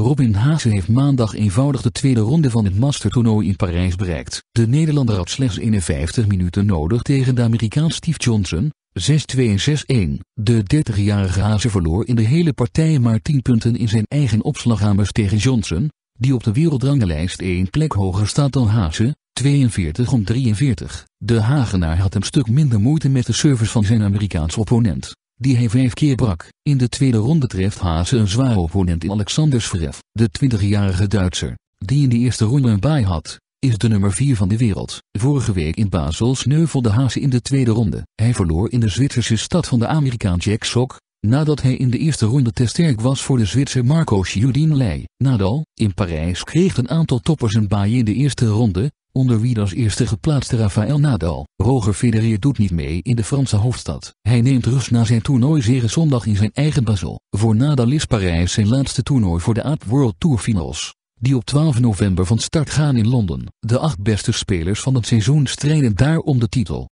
Robin Haase heeft maandag eenvoudig de tweede ronde van het mastertoernooi in Parijs bereikt. De Nederlander had slechts 51 minuten nodig tegen de Amerikaan Steve Johnson, 6-2 en 6-1. De 30-jarige Haase verloor in de hele partij maar 10 punten in zijn eigen opslaghamers tegen Johnson, die op de wereldranglijst één plek hoger staat dan Haase, 42 43. De Hagenaar had een stuk minder moeite met de service van zijn Amerikaans opponent die hij vijf keer brak. In de tweede ronde treft Haase een zware opponent in Alexander Zverev. De 20-jarige Duitser, die in de eerste ronde een baai had, is de nummer 4 van de wereld. Vorige week in Basel sneuvelde Haase in de tweede ronde. Hij verloor in de Zwitserse stad van de Amerikaan Jack Sock, nadat hij in de eerste ronde te sterk was voor de Zwitser Marco Giudin Ley. Nadal, in Parijs kreeg een aantal toppers een baai in de eerste ronde, onder wie als eerste geplaatste Rafael Nadal. Roger Federer doet niet mee in de Franse hoofdstad. Hij neemt rust na zijn zere zondag in zijn eigen Basel. Voor Nadal is Parijs zijn laatste toernooi voor de AAP World Tour Finals, die op 12 november van start gaan in Londen. De acht beste spelers van het seizoen strijden daar om de titel.